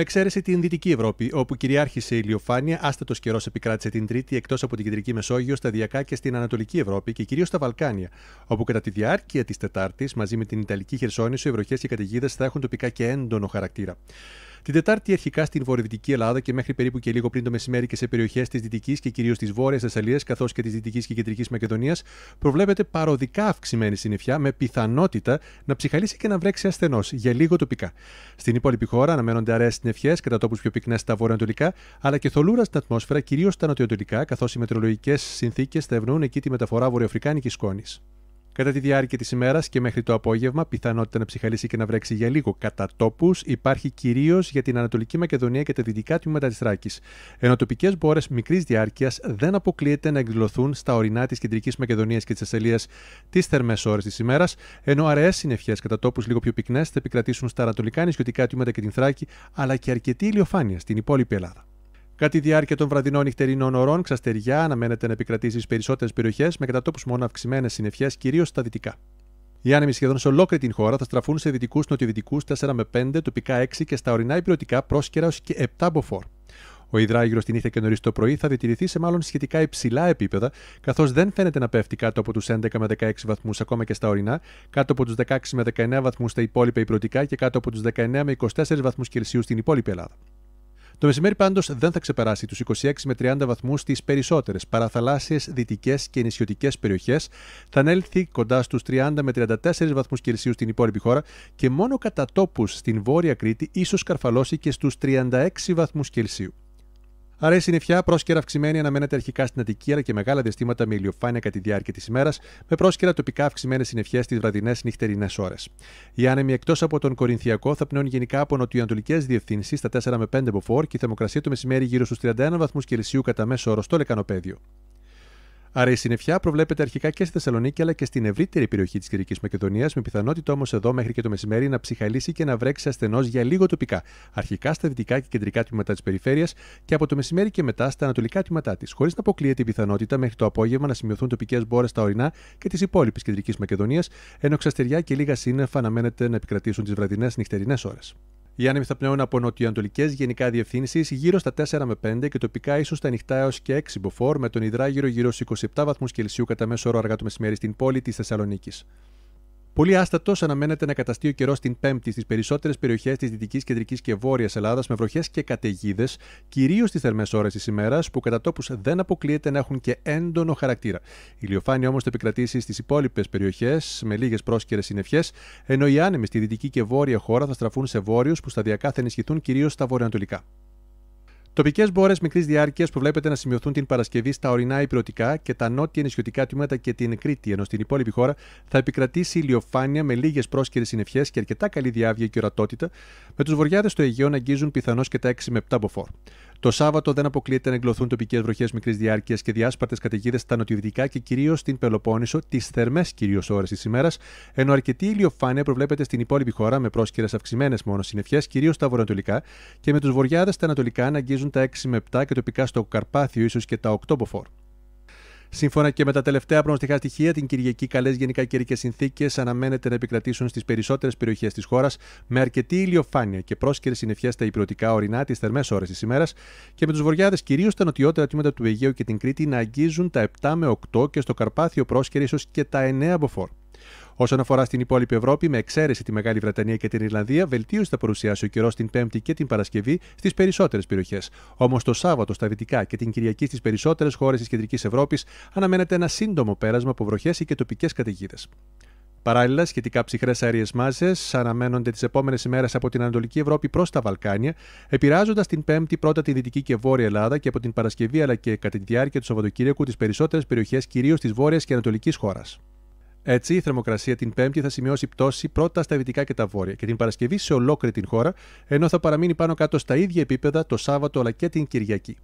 με εξαίρεση την Δυτική Ευρώπη, όπου κυριάρχησε η ηλιοφάνεια, άστατος καιρός επικράτησε την Τρίτη εκτός από την Κεντρική Μεσόγειο, σταδιακά και στην Ανατολική Ευρώπη και κυρίως στα Βαλκάνια, όπου κατά τη διάρκεια της Τετάρτης, μαζί με την Ιταλική Χερσόνησο, οι βροχές και καταιγίδες θα έχουν τοπικά και έντονο χαρακτήρα. Την Τετάρτη αρχικά στην βορειοδυτική Ελλάδα και μέχρι περίπου και λίγο πριν το μεσημέρι και σε περιοχές της Δυτικής και κυρίως της Βόρειας Θεσσαλίας καθώς και της Δυτικής και Κεντρικής Μακεδονίας προβλέπεται παροδικά αυξημένη συννεφιά με πιθανότητα να ψυχαλίσει και να βρέξει ασθενό για λίγο τοπικά. Στην υπόλοιπη χώρα αναμένονται αραιές συννεφιές κατά τόπους πιο πυκνές στα βορειοανατολικά αλλά και θολούρα στην ατμόσφαιρα κυρίως στα νοτιοανατολικά καθώς οι μετρολογικές συνθήκες θα ευνοούν εκεί τη μεταφορά βορειοαφρικάνικης σκόνης. Κατά τη διάρκεια της ημέρας και μέχρι το απόγευμα, πιθανότητα να ψυχαλίσει και να βρέξει για λίγο κατά τόπους υπάρχει κυρίως για την Ανατολική Μακεδονία και τα δυτικά τμήματα της Θράκης. Ενώ τοπικές μπόρες μικρής διάρκειας δεν αποκλείεται να εκδηλωθούν στα ορεινά της Κεντρικής Μακεδονίας και της Ασσαλία τις θερμές ώρες της ημέρας, ενώ αραιές συννεφιές κατά τόπους λίγο πιο πυκνές θα επικρατήσουν στα ανατολικά νησιωτικά τμήματα και την Θράκη, αλλά και αρκετή ηλιοφάνεια στην υπόλοιπη Ελλάδα. Κατά τη διάρκεια των βραδινών νυχτερινών ωρών, ξαστεριά αναμένεται να επικρατήσει στις περισσότερες περιοχές με κατά τόπου μόνο αυξημένες συννεφιές, κυρίως στα δυτικά. Οι άνεμοι σχεδόν σε ολόκληρη την χώρα θα στραφούν σε δυτικούς νοτιοδυτικούς 4 με 5, τοπικά 6 και στα ορεινά υπηρετικά πρόσκαιρα ω και 7 μποφόρ. Ο υδράγυρο τη νύχτα και νωρίς το πρωί θα διατηρηθεί σε μάλλον σχετικά υψηλά επίπεδα, καθώς δεν φαίνεται να πέφτει κάτω από τους 11 με 16 βαθμούς ακόμα και στα ορεινά, κάτω από τους 16 με 19 βαθμούς στα υπόλοιπα υπηρετικά και κάτω από τους 19 με 24 βαθμούς Κελσίου στην υπόλοιπη Ελλάδα. Το μεσημέρι πάντως δεν θα ξεπεράσει τους 26 με 30 βαθμούς στις περισσότερες παραθαλάσσιες, δυτικές και νησιωτικές περιοχές. Θα ανέλθει κοντά στους 30 με 34 βαθμούς Κελσίου στην υπόλοιπη χώρα και μόνο κατά τόπους στην Βόρεια Κρήτη ίσως καρφαλώσει και στους 36 βαθμούς Κελσίου. Άρα η συννεφιά πρόσκαιρα αυξημένη αναμένεται αρχικά στην Αττική αλλά και μεγάλα διαστήματα με ηλιοφάνεια κατά τη διάρκεια της ημέρας, με πρόσκαιρα τοπικά αυξημένες συννεφιές στις βραδινές νυχτερινές ώρες. Οι άνεμοι εκτός από τον Κορινθιακό θα πνέουν γενικά από νοτιοανατολικές διευθύνσεις στα 4 με 5 μποφόρ και η θερμοκρασία το μεσημέρι γύρω στους 31 βαθμούς Κελσίου κατά μέσο όρο στο λεκανοπέδιο. Άρα η συννεφιά προβλέπεται αρχικά και στη Θεσσαλονίκη αλλά και στην ευρύτερη περιοχή της Κυριακής Μακεδονίας, με πιθανότητα όμως εδώ μέχρι και το μεσημέρι να ψυχαλίσει και να βρέξει ασθενώς για λίγο τοπικά, αρχικά στα δυτικά και κεντρικά τμήματα της περιφέρειας και από το μεσημέρι και μετά στα ανατολικά τμήματά της, χωρίς να αποκλείεται η πιθανότητα μέχρι το απόγευμα να σημειωθούν τοπικές μπόρες στα ορεινά και τη υπόλοιπη Κεντρικής Μακεδονίας, ενώ ξαστεριά και λίγα σύννεφα αναμένεται να επικρατήσουν τις βραδινές νυχτερινές ώρες. Οι άνεμοι θα πνέουν από νοτιοανατολικές γενικά διευθύνσεις γύρω στα 4 με 5 και τοπικά ίσως τα ανοιχτά έως και 6 μποφόρ, με τον υδράγυρο γύρω στους 27 βαθμούς Κελσίου κατά μέσο όρο αργά το μεσημέρι στην πόλη της Θεσσαλονίκης. Πολύ άστατος αναμένεται να καταστεί ο καιρός την Πέμπτη στις περισσότερες περιοχές της Δυτικής, Κεντρικής και Βόρειας Ελλάδας με βροχές και καταιγίδες, κυρίως στις θερμές ώρες της ημέρας, που κατά τόπους δεν αποκλείεται να έχουν και έντονο χαρακτήρα. Η ηλιοφάνεια όμως θα επικρατήσει στις υπόλοιπες περιοχές με λίγες πρόσκαιρες συννεφιές, ενώ οι άνεμοι στη δυτική και βόρεια χώρα θα στραφούν σε βόρειους που σταδιακά θα ενισχυθούν κυρίως στα βορειοανατολικά. Τοπικές μπόρες μικρής διάρκειας βλέπετε να σημειωθούν την Παρασκευή στα ορεινά υπηρετικά και τα νότια νησιωτικά τμήματα και την Κρήτη, ενώ στην υπόλοιπη χώρα θα επικρατήσει ηλιοφάνεια με λίγες πρόσκαιρες συννεφιές και αρκετά καλή διάβγεια και ορατότητα, με τους βορειάδε στο Αιγαίο να αγγίζουν πιθανώς και τα 6 με 7 μποφόρ. Το Σάββατο δεν αποκλείεται να εγκλωθούν τοπικές βροχές μικρής διάρκειας και διάσπαρτες καταιγίδες στα νοτιοδυτικά και κυρίως στην Πελοπόννησο, τις θερμές κυρίως ώρες της ημέρας, ενώ αρκετή ηλιοφάνεια προβλέπεται στην υπόλοιπη χώρα με πρόσκαιρες αυξημένες μόνο συννεφιές, κυρίως στα βορειοανατολικά και με τους βορειάδε στα ανατολικά να αγγίζουν τα 6 με 7 και τοπικά στο Καρπάθιο ίσως και τα 8 ποφόρ. Σύμφωνα και με τα τελευταία προνοστικά στοιχεία, την Κυριακή καλές γενικά καιρικές συνθήκες αναμένεται να επικρατήσουν στις περισσότερες περιοχές της χώρας με αρκετή ηλιοφάνεια και πρόσκαιρε συννεφιέ στα υπηρετικά ορεινά τις θερμές ώρες της ημέρας και με τους βορειάδες κυρίως στα νοτιότερα τμήματα του Αιγαίου και την Κρήτη να αγγίζουν τα 7 με 8 και στο Καρπάθιο πρόσκαιρε ίσως και τα 9 μποφόρ. Όσον αφορά στην υπόλοιπη Ευρώπη, με εξαίρεση τη Μεγάλη Βρετανία και την Ιρλανδία, βελτίωση θα παρουσιάσει ο καιρός την Πέμπτη και την Παρασκευή στις περισσότερες περιοχές. Όμως το Σάββατο στα Δυτικά και την Κυριακή στις περισσότερες χώρες της Κεντρικής Ευρώπης αναμένεται ένα σύντομο πέρασμα από βροχές ή και τοπικές καταιγίδες. Παράλληλα, σχετικά ψυχρές αέριες μάζες αναμένονται τις επόμενες ημέρες από την Ανατολική Ευρώπη προς τα Βαλκάνια, επηρεάζοντας την Πέμπτη πρώτα τη Δυτική και Βόρεια Ελλάδα και από την Παρασκευή αλλά και κατά τη διάρκεια του Σαββατοκύριακου τις περισσότερες περιοχές, κυρίως της Βόρειας και Ανατολικής χώρας. Έτσι, η θερμοκρασία την Πέμπτη θα σημειώσει πτώση πρώτα στα δυτικά και τα βόρεια και την Παρασκευή σε ολόκληρη την χώρα, ενώ θα παραμείνει πάνω κάτω στα ίδια επίπεδα το Σάββατο αλλά και την Κυριακή.